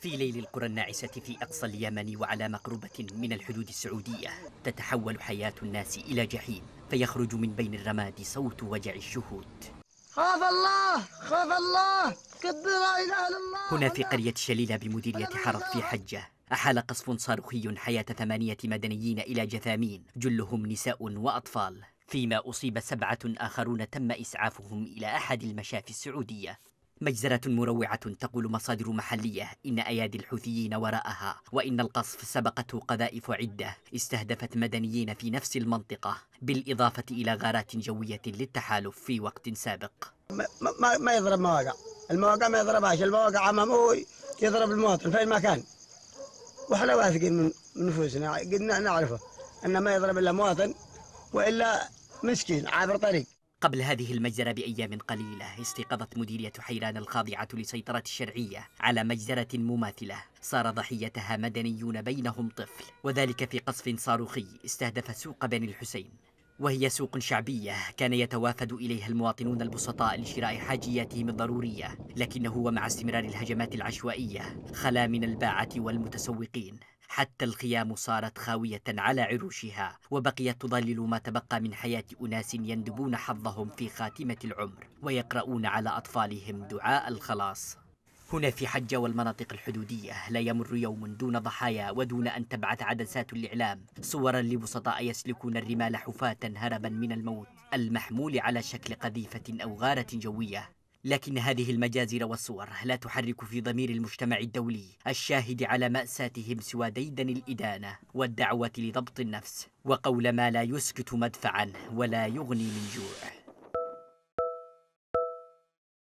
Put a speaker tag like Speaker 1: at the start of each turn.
Speaker 1: في ليل القرى الناعسة في أقصى اليمن وعلى مقربة من الحدود السعودية تتحول حياة الناس إلى جحيم فيخرج من بين الرماد صوت وجع الشهود
Speaker 2: خاف الله خاف الله كبر لا إله إلا الله
Speaker 1: هنا في قرية شليلة بمديرية حرق في حجة أحال قصف صاروخي حياة ثمانية مدنيين إلى جثامين جلهم نساء وأطفال فيما أصيب سبعة آخرون تم إسعافهم إلى أحد المشافي السعودية مجزرة مروعة تقول مصادر محلية إن أيادي الحوثيين وراءها وإن القصف سبقته قذائف عدة استهدفت مدنيين في نفس المنطقة بالإضافة إلى غارات جوية للتحالف في وقت سابق
Speaker 2: ما, ما, ما يضرب مواقع المواقع ما يضربهاش المواقع عمم يضرب المواطن في المكان وإحنا واثقين من نفوسنا قد نعرفه أن ما يضرب إلا مواطن وإلا مسكين عابر طريق
Speaker 1: قبل هذه المجزرة بأيام قليلة استيقظت مديرية حيران الخاضعة لسيطرة الشرعية على مجزرة مماثلة صار ضحيتها مدنيون بينهم طفل وذلك في قصف صاروخي استهدف سوق بني الحسين وهي سوق شعبية كان يتوافد إليها المواطنون البسطاء لشراء حاجياتهم الضرورية لكنه ومع استمرار الهجمات العشوائية خلا من الباعة والمتسوقين حتى الخيام صارت خاوية على عروشها وبقيت تظلل ما تبقى من حياة أناس يندبون حظهم في خاتمة العمر ويقرؤون على أطفالهم دعاء الخلاص هنا في حجة والمناطق الحدودية لا يمر يوم دون ضحايا ودون أن تبعث عدسات الإعلام صورا لبسطاء يسلكون الرمال حفاة هربا من الموت المحمول على شكل قذيفة أو غارة جوية لكن هذه المجازر والصور لا تحرك في ضمير المجتمع الدولي الشاهد على مأساتهم سوى ديدن الإدانة والدعوة لضبط النفس وقول ما لا يسكت مدفعا ولا يغني من جوع